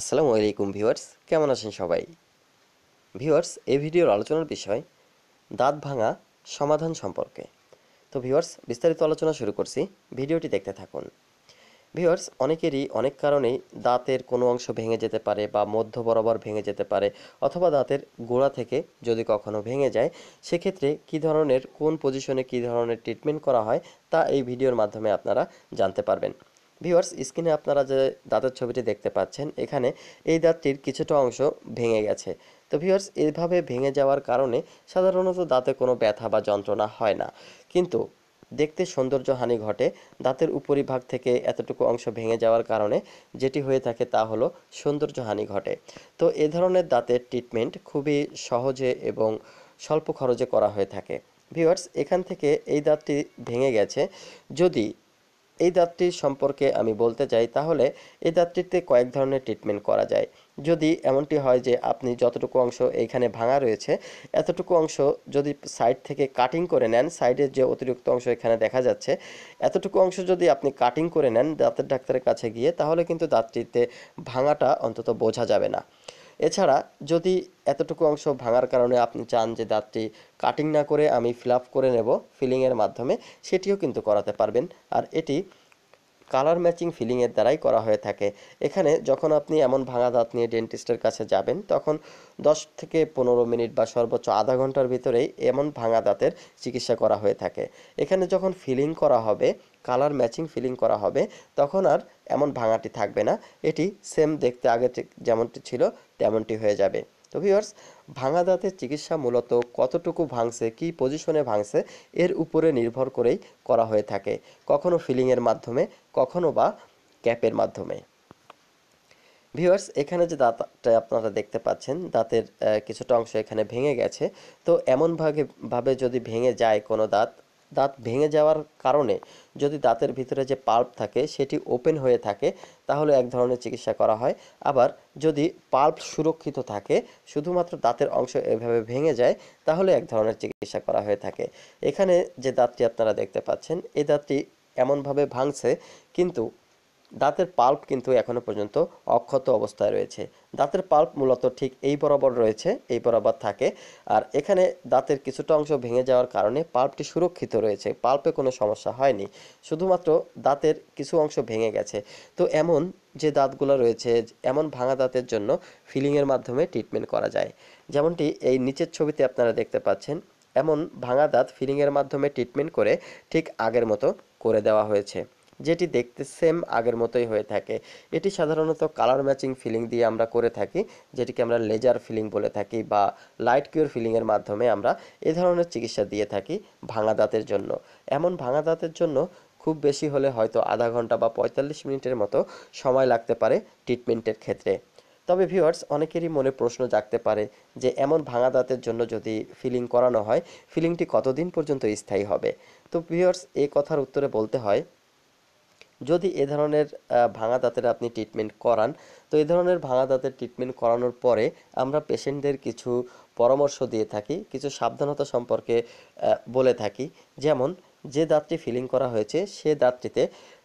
আসসালামু আলাইকুম ভিউয়ার্স কেমন আছেন সবাই ভিউয়ার্স এই ভিডিওর আলোচনার বিষয় দাঁত ভাঙা সমাধান সম্পর্কে তো ভিউয়ার্স বিস্তারিত আলোচনা শুরু করছি ভিডিওটি দেখতে থাকুন ভিউয়ার্স অনেকেরই অনেক কারণেই দাঁতের কোনো অংশ ভেঙে যেতে পারে বা মধ্য বরাবর ভেঙে যেতে পারে অথবা দাঁতের গোড়া থেকে যদি কখনো ভেঙে যায় সেক্ষেত্রে কি ধরনের কোন পজিশনে কি ধরনের ট্রিটমেন্ট করা হয় তা এই ভিডিওর মাধ্যমে আপনারা জানতে পারবেন ভিউয়ার্স স্ক্রিনে আপনারা যে দাঁতের ছবিটি দেখতে পাচ্ছেন এখানে এই দাঁতটির কিছুটা অংশ ভেঙে গেছে তো ভিউয়ার্স এভাবে ভেঙে যাওয়ার কারণে সাধারণত দাঁতে কোনো ব্যথা বা যন্ত্রণা হয় না কিন্তু দেখতে সৌন্দর্য হানি ঘটে দাঁতের উপরিভাগ থেকে এতটুকু অংশ ভেঙে যাওয়ার কারণে যেটি হয়ে থাকে তা হলো সৌন্দর্য হানি ঘটে তো এ ধরনের দাঁতের ট্রিটমেন্ট খুবই সহজে এবং স্বল্প খরচে করা হয়ে থাকে ভিউয়ার্স এখান থেকে এই দাঁতটি ভেঙে গেছে যদি এই দাঁতটির সম্পর্কে আমি বলতে চাই তাহলে এই দাঁতটিতে কয়েক ধরনের ট্রিটমেন্ট করা যায় যদি এমনটি হয় যে আপনি যতটুকু অংশ এইখানে ভাঙা রয়েছে এতটুকু অংশ যদি সাইড থেকে কাটিং করে নেন সাইডের যে অতিরিক্ত অংশ এখানে দেখা যাচ্ছে এতটুকু অংশ যদি আপনি কাটিং করে নেন দাঁতের ডাক্তারের কাছে গিয়ে তাহলে কিন্তু দাঁতটিতে ভাঙাটা অন্তত বোঝা যাবে না এছাড়া যদি এতটুকু অংশ ভাঙার কারণে আপনি চান যে দাঁতটি কাটিং না করে আমি ফিল করে নেব ফিলিংয়ের মাধ্যমে সেটিও কিন্তু করাতে পারবেন আর এটি কালার ম্যাচিং ফিলিংয়ের দ্বারাই করা হয়ে থাকে এখানে যখন আপনি এমন ভাঙা দাঁত নিয়ে ডেন্টিস্টের কাছে যাবেন তখন দশ থেকে পনেরো মিনিট বা সর্বোচ্চ আধা ঘন্টার ভিতরেই এমন ভাঙা দাঁতের চিকিৎসা করা হয়ে থাকে এখানে যখন ফিলিং করা হবে কালার ম্যাচিং ফিলিং করা হবে তখন আর এমন ভাঙাটি থাকবে না এটি সেম দেখতে আগে যেমনটি ছিল তেমনটি হয়ে যাবে তো ভিওর্স ভাঙা দাঁতের চিকিৎসা মূলত কতটুকু ভাঙছে কি পজিশনে ভাঙছে এর উপরে নির্ভর করেই করা হয়ে থাকে কখনো ফিলিংয়ের মাধ্যমে কখনো বা ক্যাপের মাধ্যমে ভিউয়ার্স এখানে যে দাঁতটা আপনারা দেখতে পাচ্ছেন দাঁতের কিছুটা অংশ এখানে ভেঙে গেছে তো এমনভাবে ভাবে যদি ভেঙে যায় কোনো দাঁত দাঁত ভেঙে যাওয়ার কারণে যদি দাঁতের ভিতরে যে পাল্প থাকে সেটি ওপেন হয়ে থাকে তাহলে এক ধরনের চিকিৎসা করা হয় আবার যদি পাল্প সুরক্ষিত থাকে শুধুমাত্র দাঁতের অংশ এভাবে ভেঙে যায় তাহলে এক ধরনের চিকিৎসা করা হয়ে থাকে এখানে যে দাঁতটি আপনারা দেখতে পাচ্ছেন এই দাঁতটি এমনভাবে ভাঙছে কিন্তু দাঁতের পাল্প কিন্তু এখনও পর্যন্ত অক্ষত অবস্থায় রয়েছে দাঁতের পাল্প মূলত ঠিক এই বরাবর রয়েছে এই বরাবর থাকে আর এখানে দাঁতের কিছুটা অংশ ভেঙে যাওয়ার কারণে পাল্পটি সুরক্ষিত রয়েছে পাল্পে কোনো সমস্যা হয়নি শুধুমাত্র দাঁতের কিছু অংশ ভেঙে গেছে তো এমন যে দাঁতগুলো রয়েছে এমন ভাঙা দাঁতের জন্য ফিলিংয়ের মাধ্যমে ট্রিটমেন্ট করা যায় যেমনটি এই নিচের ছবিতে আপনারা দেখতে পাচ্ছেন এমন ভাঙা দাঁত ফিলিংয়ের মাধ্যমে ট্রিটমেন্ট করে ঠিক আগের মতো করে দেওয়া হয়েছে যেটি দেখতে সেম আগের মতোই হয়ে থাকে এটি সাধারণত কালার ম্যাচিং ফিলিং দিয়ে আমরা করে থাকি যেটিকে আমরা লেজার ফিলিং বলে থাকি বা লাইট কিউর ফিলিংয়ের মাধ্যমে আমরা এ ধরনের চিকিৎসা দিয়ে থাকি ভাঙা দাঁতের জন্য এমন ভাঙা দাঁতের জন্য খুব বেশি হলে হয়তো আধা ঘন্টা বা পঁয়তাল্লিশ মিনিটের মতো সময় লাগতে পারে ট্রিটমেন্টের ক্ষেত্রে তবে ভিউয়ার্স অনেকেরই মনে প্রশ্ন জাগতে পারে যে এমন ভাঙা দাঁতের জন্য যদি ফিলিং করানো হয় ফিলিংটি কতদিন পর্যন্ত স্থায়ী হবে তো ভিউয়ার্স এ কথার উত্তরে বলতে হয় যদি এ ধরনের ভাঙা দাঁতের আপনি ট্রিটমেন্ট করান তো এ ধরনের ভাঙা দাঁতের ট্রিটমেন্ট করানোর পরে আমরা পেশেন্টদের কিছু পরামর্শ দিয়ে থাকি কিছু সাবধানতা সম্পর্কে বলে থাকি যেমন যে দাঁতটি ফিলিং করা হয়েছে সে দাঁতটিতে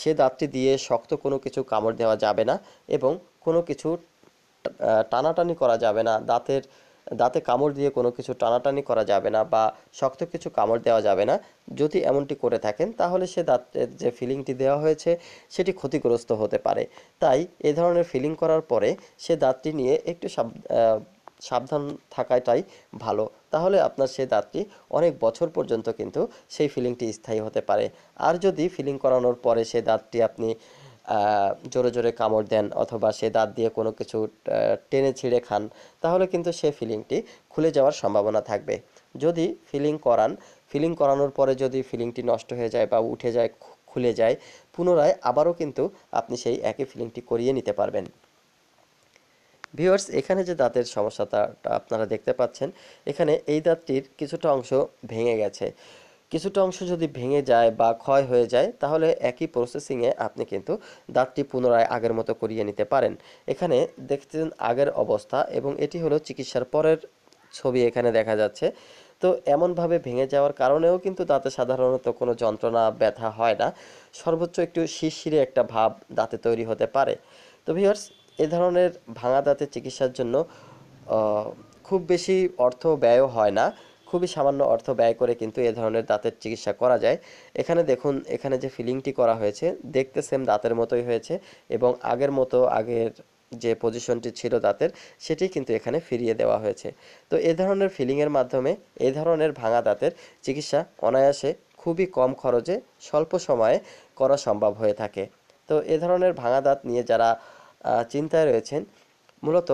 সে দাঁতটি দিয়ে শক্ত কোনো কিছু কামড় দেওয়া যাবে না এবং কোনো কিছু টানাটানি করা যাবে না দাঁতের দাঁতে কামড় দিয়ে কোনো কিছু টানাটানি করা যাবে না বা শক্ত কিছু কামড় দেওয়া যাবে না যদি এমনটি করে থাকেন তাহলে সে দাঁতের যে ফিলিংটি দেওয়া হয়েছে সেটি ক্ষতিগ্রস্ত হতে পারে তাই এ ধরনের ফিলিং করার পরে সে দাঁতটি নিয়ে একটু সাবধান থাকাটাই ভালো তাহলে আপনার সেই দাঁতটি অনেক বছর পর্যন্ত কিন্তু সেই ফিলিংটি স্থায়ী হতে পারে আর যদি ফিলিং করানোর পরে সে দাঁতটি আপনি জোরে জোরে কামড় দেন অথবা সে দাঁত দিয়ে কোনো কিছু টেনে ছিঁড়ে খান তাহলে কিন্তু সে ফিলিংটি খুলে যাওয়ার সম্ভাবনা থাকবে যদি ফিলিং করান ফিলিং করানোর পরে যদি ফিলিংটি নষ্ট হয়ে যায় বা উঠে যায় খুলে যায় পুনরায় আবারও কিন্তু আপনি সেই একই ফিলিংটি করিয়ে নিতে পারবেন ভিওয়ার্স এখানে যে দাঁতের সমস্যাটা আপনারা দেখতে পাচ্ছেন এখানে এই দাঁতটির কিছুটা অংশ ভেঙে গেছে কিছুটা অংশ যদি ভেঙে যায় বা ক্ষয় হয়ে যায় তাহলে একই প্রসেসিংয়ে আপনি কিন্তু দাঁতটি পুনরায় আগের মতো করিয়ে নিতে পারেন এখানে দেখছেন আগের অবস্থা এবং এটি হলো চিকিৎসার পরের ছবি এখানে দেখা যাচ্ছে তো এমনভাবে ভেঙে যাওয়ার কারণেও কিন্তু দাঁতে সাধারণত কোনো যন্ত্রণা ব্যথা হয় না সর্বোচ্চ একটু শিরশিরে একটা ভাব দাঁতে তৈরি হতে পারে তো ভিওর্স এ ধরনের ভাঙা দাঁতের চিকিৎসার জন্য খুব বেশি অর্থ ব্যয় হয় না খুবই সামান্য অর্থ ব্যয় করে কিন্তু এ ধরনের দাঁতের চিকিৎসা করা যায় এখানে দেখুন এখানে যে ফিলিংটি করা হয়েছে দেখতে সেম দাঁতের মতোই হয়েছে এবং আগের মতো আগের যে পজিশনটি ছিল দাঁতের সেটি কিন্তু এখানে ফিরিয়ে দেওয়া হয়েছে তো এ ধরনের ফিলিংয়ের মাধ্যমে এ ধরনের ভাঙা দাঁতের চিকিৎসা অনায়াসে খুবই কম খরচে স্বল্প সময়ে করা সম্ভব হয়ে থাকে তো এ ধরনের ভাঙা দাঁত নিয়ে যারা চিন্তায় রয়েছেন মূলত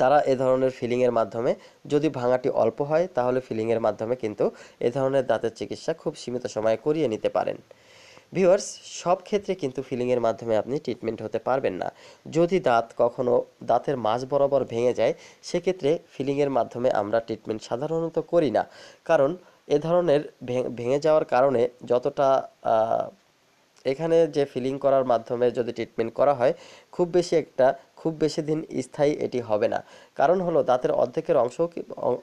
তারা এ ধরনের ফিলিংয়ের মাধ্যমে যদি ভাঙাটি অল্প হয় তাহলে ফিলিংয়ের মাধ্যমে কিন্তু এ ধরনের দাঁতের চিকিৎসা খুব সীমিত সময়ে করিয়ে নিতে পারেন ভিউয়ার্স সব ক্ষেত্রে কিন্তু ফিলিংয়ের মাধ্যমে আপনি ট্রিটমেন্ট হতে পারবেন না যদি দাঁত কখনো দাঁতের মাঝ বরাবর ভেঙে যায় সেক্ষেত্রে ফিলিংয়ের মাধ্যমে আমরা ট্রিটমেন্ট সাধারণত করি না কারণ এ ধরনের ভেঙে যাওয়ার কারণে যতটা এখানে যে ফিলিং করার মাধ্যমে যদি ট্রিটমেন্ট করা হয় খুব বেশি একটা খুব বেশি দিন স্থায়ী এটি হবে না কারণ হলো দাঁতের অর্ধেকের অংশ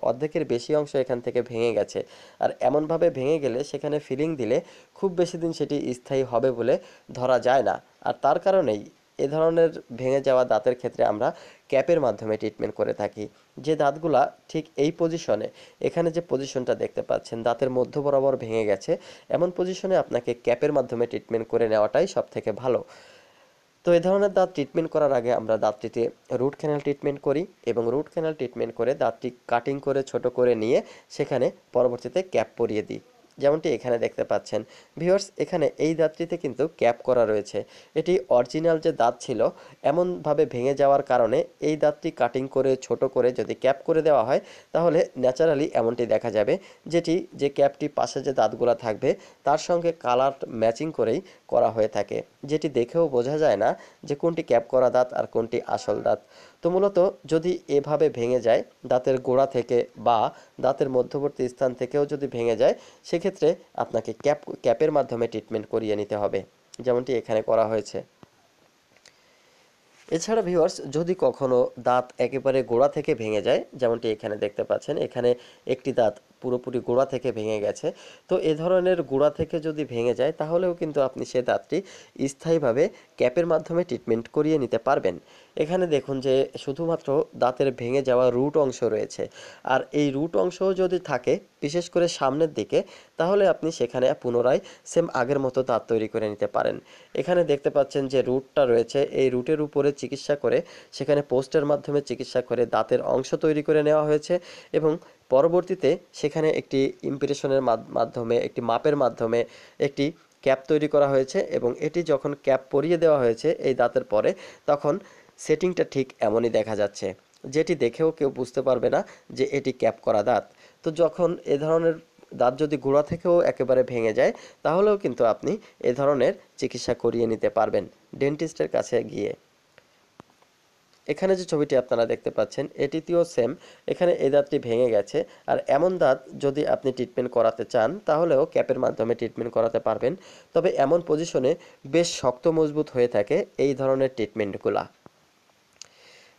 অর্ধেকের বেশি অংশ এখান থেকে ভেঙে গেছে আর এমনভাবে ভেঙে গেলে সেখানে ফিলিং দিলে খুব বেশি দিন সেটি স্থায়ী হবে বলে ধরা যায় না আর তার কারণেই এ ধরনের ভেঙে যাওয়া দাঁতের ক্ষেত্রে আমরা ক্যাপের মাধ্যমে ট্রিটমেন্ট করে থাকি যে দাঁতগুলা ঠিক এই পজিশনে এখানে যে পজিশনটা দেখতে পাচ্ছেন দাঁতের মধ্য বরাবর ভেঙে গেছে এমন পজিশনে আপনাকে ক্যাপের মাধ্যমে ট্রিটমেন্ট করে নেওয়াটাই সবথেকে ভালো তো এই ধরনের দাঁত ট্রিটমেন্ট করার আগে আমরা দাঁতটিতে রুট ক্যানেল ট্রিটমেন্ট করি এবং রুট ক্যানেল ট্রিটমেন্ট করে দাঁতটি কাটিং করে ছোট করে নিয়ে সেখানে পরবর্তীতে ক্যাপ পরিয়ে দিই যেমনটি এখানে দেখতে পাচ্ছেন ভিউয়ার্স এখানে এই দাঁতটিতে কিন্তু ক্যাপ করা রয়েছে এটি অরিজিনাল যে দাঁত ছিল এমনভাবে ভেঙে যাওয়ার কারণে এই দাঁতটি কাটিং করে ছোট করে যদি ক্যাপ করে দেওয়া হয় তাহলে ন্যাচারালি এমনটি দেখা যাবে যেটি যে ক্যাপটি পাশে যে দাঁতগুলো থাকবে তার সঙ্গে কালার ম্যাচিং করেই করা হয়ে থাকে যেটি দেখেও বোঝা যায় না যে কোনটি ক্যাপ করা দাঁত আর কোনটি আসল দাঁত তো মূলত যদি এভাবে ভেঙে যায় দাঁতের গোড়া থেকে বা দাঁতের মধ্যবর্তী স্থান থেকেও যদি ভেঙে যায় সেক্ষেত্রে আপনাকে ক্যাপ ক্যাপের মাধ্যমে ট্রিটমেন্ট করিয়ে নিতে হবে যেমনটি এখানে করা হয়েছে এছাড়া ভিওয়ার্স যদি কখনো দাঁত একেবারে গোড়া থেকে ভেঙে যায় যেমনটি এখানে দেখতে পাচ্ছেন এখানে একটি দাঁত পুরোপুরি গোড়া থেকে ভেঙে গেছে তো এ ধরনের গোড়া থেকে যদি ভেঙে যায় তাহলেও কিন্তু আপনি সে দাঁতটি স্থায়ীভাবে ক্যাপের মাধ্যমে ট্রিটমেন্ট করিয়ে নিতে পারবেন এখানে দেখুন যে শুধুমাত্র দাঁতের ভেঙে যাওয়া রুট অংশ রয়েছে আর এই রুট অংশ যদি থাকে বিশেষ করে সামনের দিকে তাহলে আপনি সেখানে পুনরায় সেম আগের মতো দাঁত তৈরি করে নিতে পারেন এখানে দেখতে পাচ্ছেন যে রুটটা রয়েছে এই রুটের উপরে চিকিৎসা করে সেখানে পোস্টের মাধ্যমে চিকিৎসা করে দাঁতের অংশ তৈরি করে নেওয়া হয়েছে এবং পরবর্তীতে সেখানে একটি ইম্প্রেশনের মাধ্যমে একটি মাপের মাধ্যমে একটি ক্যাপ তৈরি করা হয়েছে এবং এটি যখন ক্যাপ পরিয়ে দেওয়া হয়েছে এই দাঁতের পরে তখন সেটিংটা ঠিক এমনই দেখা যাচ্ছে যেটি দেখেও কেউ বুঝতে পারবে না যে এটি ক্যাপ করা দাঁত তো যখন এ ধরনের দাঁত যদি গোড়া থেকেও একেবারে ভেঙে যায় তাহলেও কিন্তু আপনি এ ধরনের চিকিৎসা করিয়ে নিতে পারবেন ডেন্টিস্টের কাছে গিয়ে এখানে যে ছবিটি আপনারা দেখতে পাচ্ছেন এটিতেও সেম এখানে এই দাঁতটি ভেঙে গেছে আর এমন দাঁত যদি আপনি ট্রিটমেন্ট করাতে চান তাহলেও ক্যাপের মাধ্যমে ট্রিটমেন্ট করাতে পারবেন তবে এমন পজিশনে বেশ শক্ত মজবুত হয়ে থাকে এই ধরনের ট্রিটমেন্টগুলা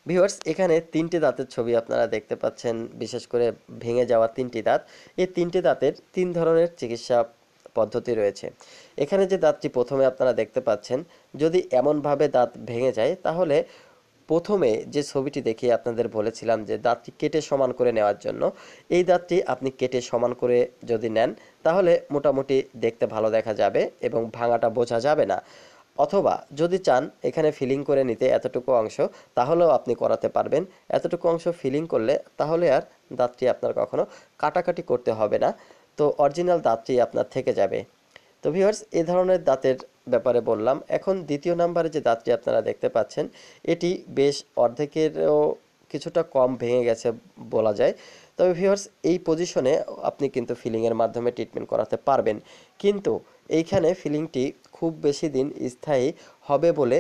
ভিউয়ার্স এখানে তিনটি দাঁতের ছবি আপনারা দেখতে পাচ্ছেন বিশেষ করে ভেঙে যাওয়া তিনটি দাঁত এই তিনটি দাঁতের তিন ধরনের চিকিৎসা পদ্ধতি রয়েছে এখানে যে দাঁতটি প্রথমে আপনারা দেখতে পাচ্ছেন যদি এমনভাবে দাঁত ভেঙে যায় তাহলে প্রথমে যে ছবিটি দেখে আপনাদের বলেছিলাম যে দাঁতটি কেটে সমান করে নেওয়ার জন্য এই দাঁতটি আপনি কেটে সমান করে যদি নেন তাহলে মোটামুটি দেখতে ভালো দেখা যাবে এবং ভাঙাটা বোঝা যাবে না অথবা যদি চান এখানে ফিলিং করে নিতে এতটুকু অংশ তাহলেও আপনি করাতে পারবেন এতটুকু অংশ ফিলিং করলে তাহলে আর দাঁতটি আপনার কখনো কাটাকাটি করতে হবে না তো অরিজিনাল দাঁতটি আপনার থেকে যাবে তো ভিউয়ার্স এ ধরনের দাঁতের ব্যাপারে বললাম এখন দ্বিতীয় নাম্বারে যে দাঁতটি আপনারা দেখতে পাচ্ছেন এটি বেশ অর্ধেকেরও কিছুটা কম ভেঙে গেছে বলা যায় তবে ভিউয়ার্স এই পজিশনে আপনি কিন্তু ফিলিংয়ের মাধ্যমে ট্রিটমেন্ট করাতে পারবেন কিন্তু এইখানে ফিলিংটি খুব বেশি দিন স্থায়ী হবে বলে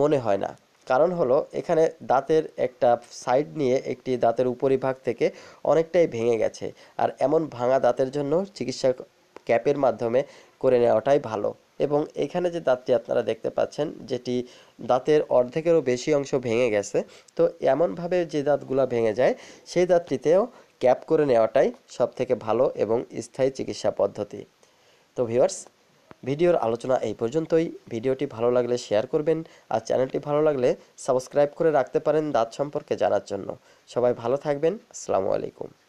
মনে হয় না কারণ হলো এখানে দাঁতের একটা সাইড নিয়ে একটি দাঁতের উপরিভাগ থেকে অনেকটাই ভেঙে গেছে আর এমন ভাঙা দাঁতের জন্য চিকিৎসা ক্যাপের মাধ্যমে করে নেওয়াটাই ভালো এবং এখানে যে দাঁতটি আপনারা দেখতে পাচ্ছেন যেটি দাঁতের অর্ধেকেরও বেশি অংশ ভেঙে গেছে তো এমনভাবে যে দাঁতগুলো ভেঙে যায় সেই দাঁতটিতেও ক্যাপ করে নেওয়াটাই সবথেকে ভালো এবং স্থায়ী চিকিৎসা পদ্ধতি তো ভিউয়ার্স ভিডিওর আলোচনা এই পর্যন্তই ভিডিওটি ভালো লাগলে শেয়ার করবেন আর চ্যানেলটি ভালো লাগলে সাবস্ক্রাইব করে রাখতে পারেন দাঁত সম্পর্কে জানার জন্য সবাই ভালো থাকবেন আসসালামু আলাইকুম